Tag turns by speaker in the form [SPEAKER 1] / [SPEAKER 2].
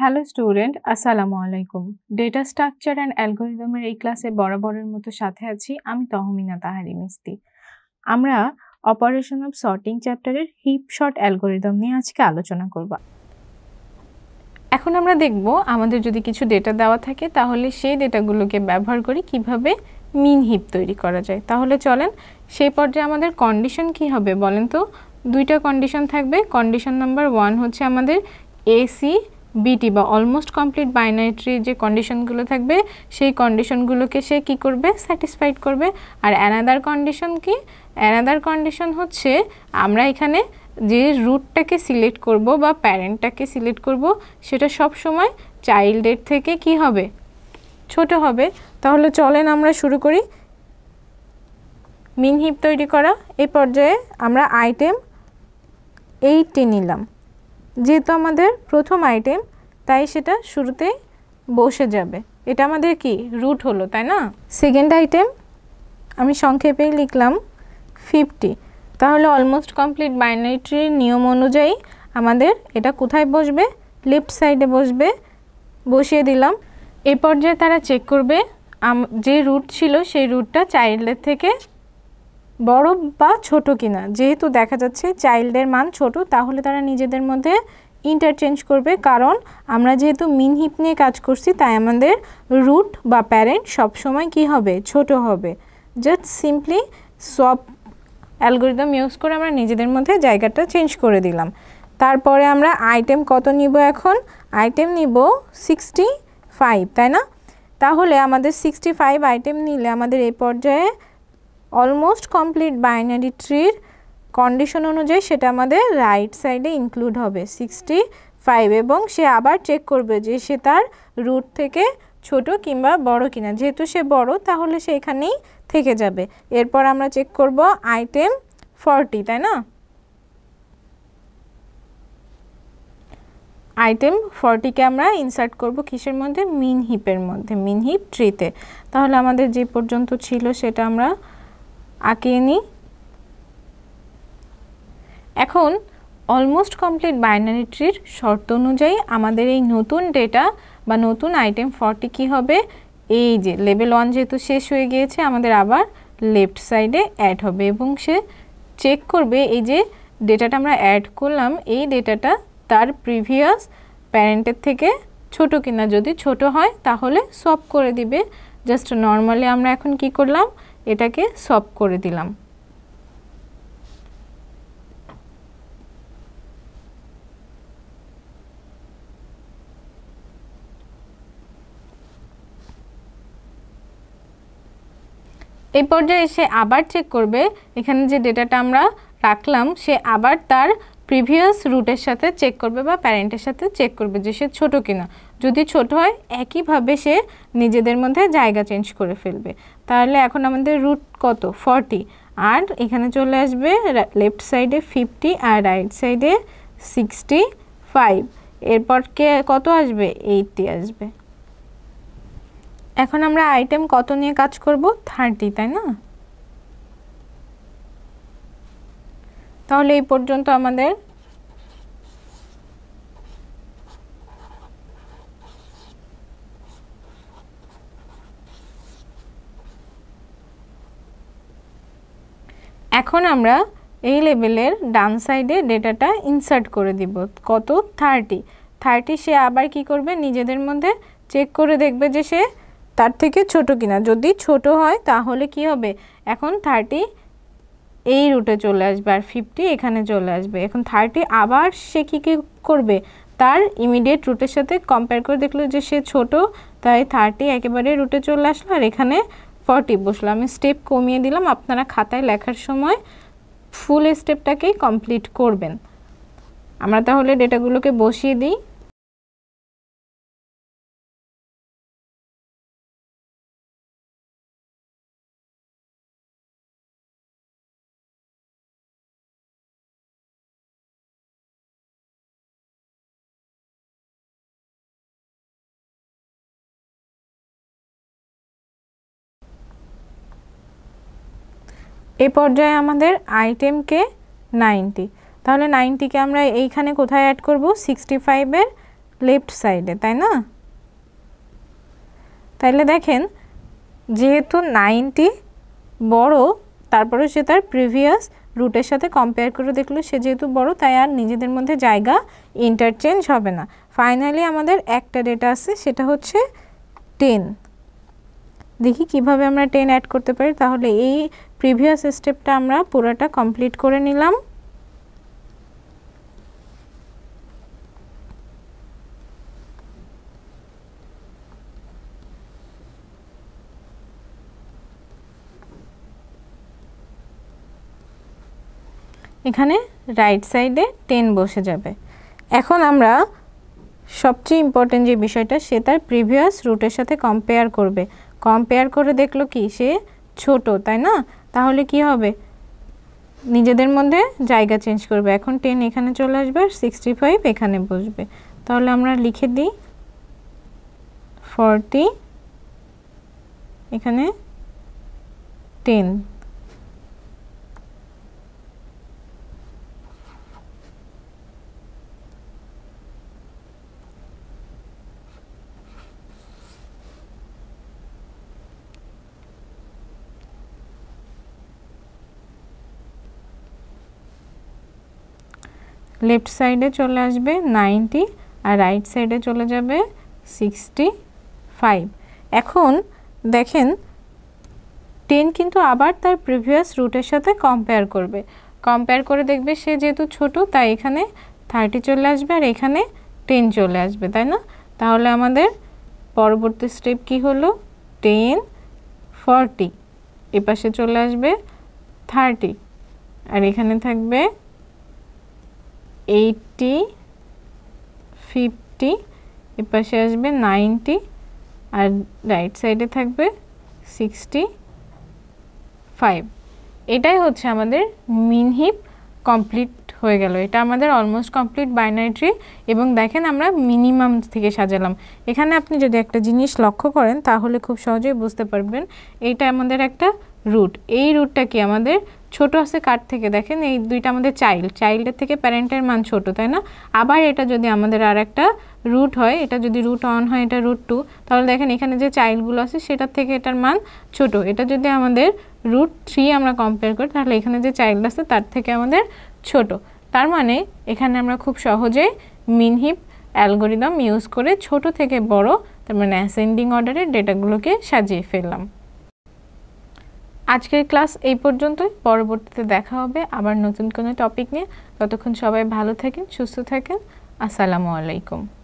[SPEAKER 1] hello student আসসালামু আলাইকুম data structure and অ্যালগোরিদমের এই ক্লাসে বরাবরের মতো সাথে আছি আমি তহমিনা তাহারি মিস্তি আমরা অপারেশন অফ সর্টিং চ্যাপ্টারের হিপ শর্ট অ্যালগোরিদম নিয়ে আজকে আলোচনা করব এখন আমরা দেখব আমাদের যদি কিছু ডেটা দেওয়া থাকে তাহলে সেই ডেটাগুলোকে ব্যবহার করে কিভাবে মিন হিপ তৈরি করা যায় তাহলে চলেন সেই পর্যায়ে আমাদের কন্ডিশন কি হবে বলেন তো দুইটা কন্ডিশন থাকবে কন্ডিশন নাম্বার ওয়ান হচ্ছে আমাদের এসি বিটি বা অলমোস্ট কমপ্লিট বাইনাইট্রির যে কন্ডিশনগুলো থাকবে সেই কন্ডিশনগুলোকে সে কি করবে স্যাটিসফাইড করবে আর অ্যানাদার কন্ডিশন কি অ্যানাদার কন্ডিশন হচ্ছে আমরা এখানে যে রুটটাকে সিলেক্ট করব বা প্যারেন্টটাকে সিলেক্ট করব সেটা সব সময় চাইল্ডের থেকে কি হবে ছোট হবে তাহলে চলেন আমরা শুরু করি মিন হিপ তৈরি করা এই পর্যায়ে আমরা আইটেম এইটে নিলাম যেহেতু আমাদের প্রথম আইটেম তাই সেটা শুরুতে বসে যাবে এটা আমাদের কি রুট হলো তাই না সেকেন্ড আইটেম আমি সংক্ষেপে লিখলাম ফিফটি তাহলে অলমোস্ট কমপ্লিট বাইনারি নিয়ম অনুযায়ী আমাদের এটা কোথায় বসবে লেফট সাইডে বসবে বসিয়ে দিলাম এ পর্যায়ে তারা চেক করবে যে রুট ছিল সেই রুটটা চাইল্ডের থেকে বড় বা ছোট কিনা যেহেতু দেখা যাচ্ছে চাইল্ডের মান ছোট তাহলে তারা নিজেদের মধ্যে ইন্টারচেঞ্জ করবে কারণ আমরা যেহেতু মিন হিপ নিয়ে কাজ করছি তাই আমাদের রুট বা প্যারেন্ট সব সময় কি হবে ছোট হবে জাস্ট সিম্পলি সব অ্যালগোরিদম ইউজ করে আমরা নিজেদের মধ্যে জায়গাটা চেঞ্জ করে দিলাম তারপরে আমরা আইটেম কত নিব এখন আইটেম নিব সিক্সটি ফাইভ তাই না তাহলে আমাদের সিক্সটি ফাইভ আইটেম নিলে আমাদের এই পর্যায়ে অলমোস্ট কমপ্লিট বাইনারি ট্রির কন্ডিশন অনুযায়ী সেটা আমাদের রাইট সাইডে ইনক্লুড হবে সিক্সটি ফাইভ এবং সে আবার চেক করবে যে সে তার রুট থেকে ছোট কিংবা বড় কিনা যেহেতু সে বড় তাহলে সে এখানেই থেকে যাবে এরপর আমরা চেক করব আইটেম ফর্টি তাই না আইটেম ফর্টিকে আমরা ইনসার্ট করব কিসের মধ্যে মিন হিপের মধ্যে মিন হিপ ট্রিতে তাহলে আমাদের যে পর্যন্ত ছিল সেটা আমরা আঁকিয়ে নিই এখন অলমোস্ট কমপ্লিট বাইনারি ট্রির শর্ত অনুযায়ী আমাদের এই নতুন ডেটা বা নতুন আইটেম ফর্টি কী হবে এই যে লেভেল ওয়ান যেহেতু শেষ হয়ে গিয়েছে আমাদের আবার লেফট সাইডে অ্যাড হবে এবং সে চেক করবে এই যে ডেটাটা আমরা অ্যাড করলাম এই ডেটাটা তার প্রিভিয়াস প্যারেন্টের থেকে ছোট কিনা যদি ছোট হয় তাহলে সব করে দিবে জাস্ট নর্মালি আমরা এখন কি করলাম এটাকে সফট করে দিলাম এই পর্যায়ে এসে আবার চেক করবে এখানে যে ডেটাটা আমরা রাখলাম সে আবার তার প্রিভিয়াস রুটের সাথে চেক করবে বা প্যারেন্টের সাথে চেক করবে যে সে ছোটো কিনা যদি ছোট হয় একইভাবে সে নিজেদের মধ্যে জায়গা চেঞ্জ করে ফেলবে তাহলে এখন আমাদের রুট কত ফর্টি আর এখানে চলে আসবে লেফট সাইডে ফিফটি আর রাইট সাইডে সিক্সটি ফাইভ এরপর কে কত আসবে এইটটি আসবে এখন আমরা আইটেম কত নিয়ে কাজ করব থার্টি তাই না তাহলে এই পর্যন্ত আমাদের এখন আমরা এই লেভেলের ডান সাইডে ডেটাটা ইনসার্ট করে দিব কত থার্টি থার্টি সে আবার কি করবে নিজেদের মধ্যে চেক করে দেখবে যে সে তার থেকে ছোট কিনা যদি ছোট হয় তাহলে কি হবে এখন থার্টি এই রুটে চলে আসবে আর ফিফটি এখানে চলে আসবে এখন থার্টি আবার সে কী কী করবে তার ইমিডিয়েট রুটের সাথে কম্পেয়ার করে দেখলো যে সে ছোট তাই থার্টি একেবারে রুটে চলে আসলো আর এখানে ফর্টি বসলো আমি স্টেপ কমিয়ে দিলাম আপনারা খাতায় লেখার সময় ফুল স্টেপটাকেই কমপ্লিট করবেন আমরা তাহলে ডেটাগুলোকে বসিয়ে দিই এই পর্যায়ে আমাদের আইটেম কে নাইনটি তাহলে নাইনটিকে আমরা এইখানে কোথায় অ্যাড করব সিক্সটি ফাইভের লেফট সাইডে তাই না তাইলে দেখেন যেহেতু নাইনটি বড় তারপরে সে তার প্রিভিয়াস রুটের সাথে কম্পেয়ার করে দেখলো সে যেহেতু বড় তাই আর নিজেদের মধ্যে জায়গা ইন্টারচেঞ্জ হবে না ফাইনালি আমাদের একটা ডেটা আছে সেটা হচ্ছে টেন দেখি কিভাবে আমরা টেন অ্যাড করতে পারি তাহলে এই প্রিভিয়াস স্টেপটা আমরা পুরোটা কমপ্লিট করে নিলাম এখানে রাইট সাইডে টেন বসে যাবে এখন আমরা সবচেয়ে ইম্পর্টেন্ট যে বিষয়টা সে তার প্রিভিয়াস রুটের সাথে কম্পেয়ার করবে কম্পেয়ার করে দেখলো কি সে ছোট তাই না তাহলে কি হবে নিজেদের মধ্যে জায়গা চেঞ্জ করবে এখন টেন এখানে চলে আসবে আর সিক্সটি ফাইভ এখানে বসবে তাহলে আমরা লিখে দিই ফর্টি এখানে টেন লেফট সাইডে চলে আসবে নাইনটি আর রাইট সাইডে চলে যাবে সিক্সটি ফাইভ এখন দেখেন টেন কিন্তু আবার তার প্রিভিয়াস রুটের সাথে কম্পেয়ার করবে কম্পেয়ার করে দেখবে সে যেহেতু ছোট তাই এখানে থার্টি চলে আসবে আর এখানে টেন চলে আসবে তাই না তাহলে আমাদের পরবর্তী স্টেপ কি হলো টেন ফর্টি এপাশে চলে আসবে থার্টি আর এখানে থাকবে এইটি ফিফটি এপাশে আসবে নাইনটি আর রাইট সাইডে থাকবে সিক্সটি ফাইভ এটাই হচ্ছে আমাদের মিন হিপ কমপ্লিট হয়ে গেল এটা আমাদের অলমোস্ট কমপ্লিট বাইনারি ট্রি এবং দেখেন আমরা মিনিমাম থেকে সাজালাম এখানে আপনি যদি একটা জিনিস লক্ষ্য করেন তাহলে খুব সহজেই বুঝতে পারবেন এটা আমাদের একটা রুট এই রুটটা কি আমাদের ছোট আছে কার থেকে দেখেন এই দুইটা আমাদের চাইল্ড চাইল্ডের থেকে প্যারেন্টের মান ছোট তাই না আবার এটা যদি আমাদের আর একটা রুট হয় এটা যদি রুট অন হয় এটা রুট টু তাহলে দেখেন এখানে যে চাইল্ডগুলো আছে সেটার থেকে এটার মান ছোট এটা যদি আমাদের রুট থ্রি আমরা কম্পেয়ার করি তাহলে এখানে যে চাইল্ড আছে তার থেকে আমাদের ছোট তার মানে এখানে আমরা খুব সহজে মিনহিপ অ্যালগোরিদম ইউজ করে ছোট থেকে বড় তার মানে অ্যাসেন্ডিং অর্ডারের ডেটাগুলোকে সাজিয়ে ফেললাম আজকের ক্লাস এই পর্যন্তই পরবর্তীতে দেখা হবে আবার নতুন কোনো টপিক নিয়ে ততক্ষণ সবাই ভালো থাকেন সুস্থ থাকেন আসসালামু আলাইকুম